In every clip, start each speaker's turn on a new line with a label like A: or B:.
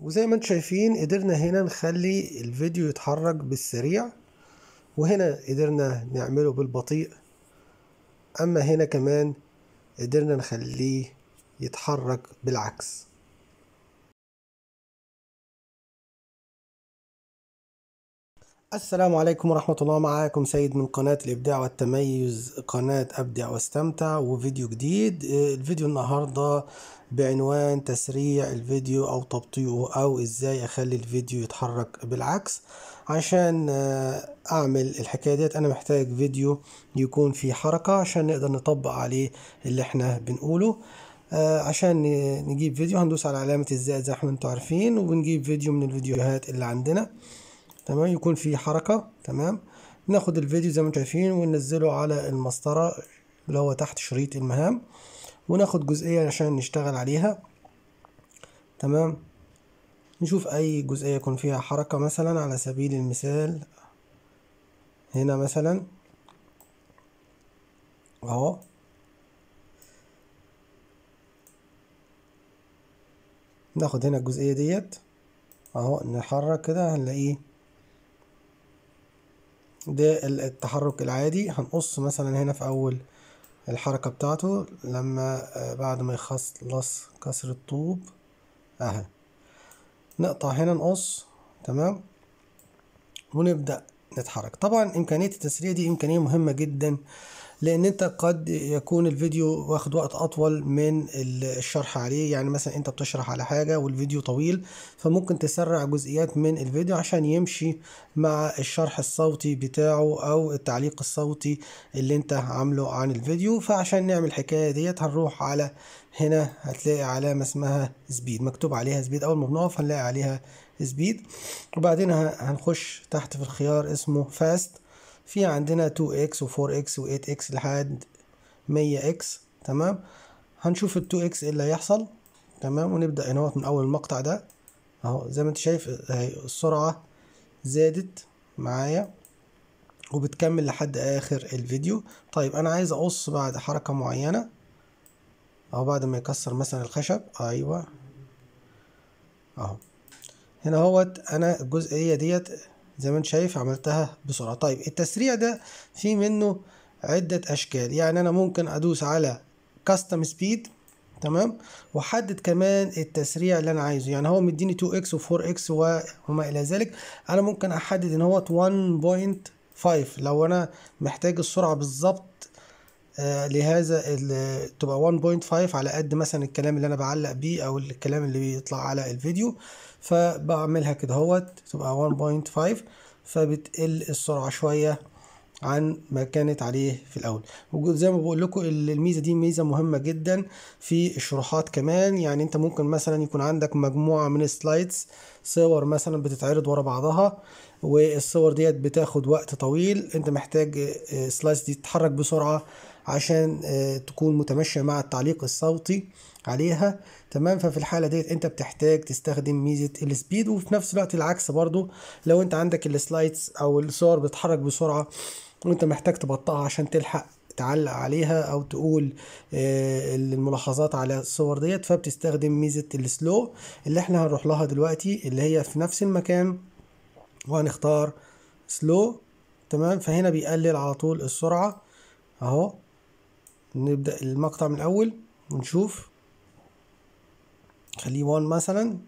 A: وزي ما انتم شايفين قدرنا هنا نخلي الفيديو يتحرك بالسريع وهنا قدرنا نعمله بالبطيء اما هنا كمان قدرنا نخليه يتحرك بالعكس السلام عليكم ورحمة الله معاكم سيد من قناة الإبداع والتميز قناة أبدع واستمتع وفيديو جديد الفيديو النهاردة بعنوان تسريع الفيديو أو تبطيئه أو إزاي أخلي الفيديو يتحرك بالعكس عشان آه، أعمل الحكاية ديت أنا محتاج فيديو يكون فيه حركة عشان نقدر نطبق عليه اللي احنا بنقوله آه، عشان نجيب فيديو هندوس على علامة الزائد زي ما انتوا عارفين وبنجيب فيديو من الفيديوهات اللي عندنا تمام يكون في حركة تمام ناخد الفيديو زي ما انتم شايفين وننزله على المسطرة اللي هو تحت شريط المهام وناخد جزئية عشان نشتغل عليها تمام نشوف أي جزئية يكون فيها حركة مثلا على سبيل المثال هنا مثلا اهو ناخد هنا الجزئية ديت اهو نحرك كده هنلاقيه ده التحرك العادي هنقص مثلا هنا في أول الحركة بتاعته لما آه، بعد ما يخلص كسر الطوب أهي نقطع هنا نقص تمام ونبدأ نتحرك طبعا إمكانية التسريع دي إمكانية مهمة جدا لان انت قد يكون الفيديو واخد وقت اطول من الشرح عليه يعني مثلا انت بتشرح على حاجه والفيديو طويل فممكن تسرع جزئيات من الفيديو عشان يمشي مع الشرح الصوتي بتاعه او التعليق الصوتي اللي انت عامله عن الفيديو فعشان نعمل الحكايه ديت هنروح على هنا هتلاقي علامه اسمها سبيد مكتوب عليها سبيد اول ما بنقف هنلاقي عليها سبيد وبعدين هنخش تحت في الخيار اسمه فاست في عندنا 2x و4x و8x لحد 100x تمام هنشوف ال 2x ايه اللي هيحصل تمام ونبدأ هنا من أول المقطع ده أهو زي ما أنت شايف السرعة زادت معايا وبتكمل لحد آخر الفيديو طيب أنا عايز أقص بعد حركة معينة أو بعد ما يكسر مثلا الخشب أيوه أهو هنا هوت أنا الجزئية ديت زي ما انت شايف عملتها بسرعة طيب التسريع ده في منه عدة أشكال يعني أنا ممكن أدوس على كاستم سبيد تمام وحدد كمان التسريع اللي انا عايزه يعني هو مديني 2x و4x وما الى ذلك انا ممكن احدد ان هو 1.5 لو انا محتاج السرعه بالظبط آه، لهذا تبقى 1.5 على قد مثلا الكلام اللي انا بعلق بيه او الكلام اللي بيطلع على الفيديو فبعملها كده اهوت تبقى 1.5 فبتقل السرعه شويه عن ما كانت عليه في الاول وجود زي ما بقول لكم الميزه دي ميزه مهمه جدا في الشروحات كمان يعني انت ممكن مثلا يكون عندك مجموعه من السلايدز صور مثلا بتتعرض ورا بعضها والصور ديت بتاخد وقت طويل انت محتاج السلايدز آه، آه، دي تتحرك بسرعه عشان آه، تكون متمشيه مع التعليق الصوتي عليها تمام ففي الحاله ديت انت بتحتاج تستخدم ميزه السبيد وفي نفس الوقت العكس برضو لو انت عندك السلايدز او الصور بتتحرك بسرعه وانت محتاج تبطئها عشان تلحق تعلق عليها او تقول آه، الملاحظات على الصور ديت فبتستخدم ميزه السلو اللي احنا هنروح لها دلوقتي اللي هي في نفس المكان وهنختار سلو تمام فهنا بيقلل على طول السرعه اهو نبدا المقطع من الاول ونشوف خليه 1 مثلا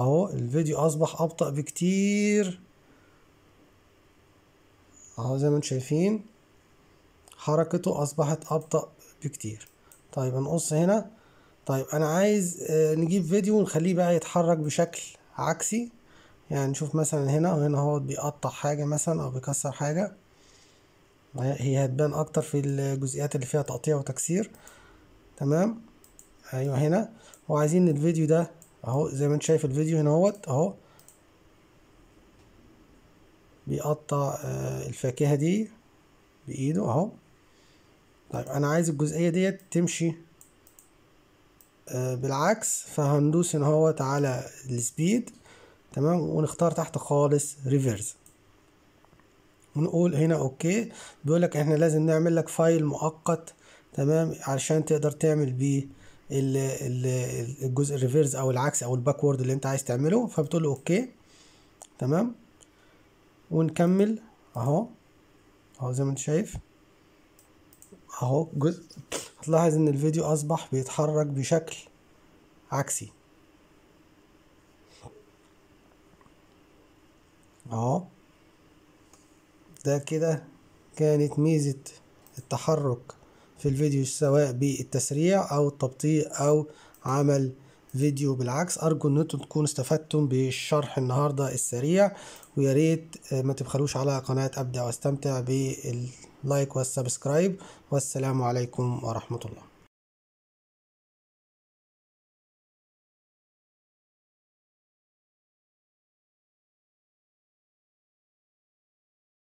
A: اهو الفيديو اصبح ابطا بكتير اهو زي ما انتم شايفين حركته اصبحت ابطأ بكتير طيب هنقص هنا طيب انا عايز آه، نجيب فيديو ونخليه بقى يتحرك بشكل عكسي يعني نشوف مثلا هنا وهنا هو بيقطع حاجة مثلا او بيكسر حاجة هي هتبان اكتر في الجزئيات اللي فيها تقطيع وتكسير تمام ايوه هنا وعايزين الفيديو ده اهو زي ما انت شايف الفيديو هنا اهوت اهو بيقطع آه، الفاكهة دي بإيده أهو طيب أنا عايز الجزئية ديت تمشي آه، بالعكس فهندوس هنا اهوت على السبيد تمام ونختار تحت خالص ريفرز ونقول هنا اوكي بيقول لك احنا لازم نعمل لك فايل مؤقت تمام علشان تقدر تعمل بيه الجزء الريفرز او العكس او الباكورد اللي انت عايز تعمله فبتقول له اوكي تمام ونكمل اهو اهو زي ما انت شايف اهو جزء هتلاحظ ان الفيديو اصبح بيتحرك بشكل عكسي اهو ده كده كانت ميزة التحرك في الفيديو سواء بالتسريع او التبطيء او عمل فيديو بالعكس أرجو إن أنتم تكونوا استفدتم بالشرح النهاردة السريع ويا ريت آه، ما تبخلوش على قناة ابدا واستمتع باللايك والسبسكرايب والسلام عليكم ورحمة الله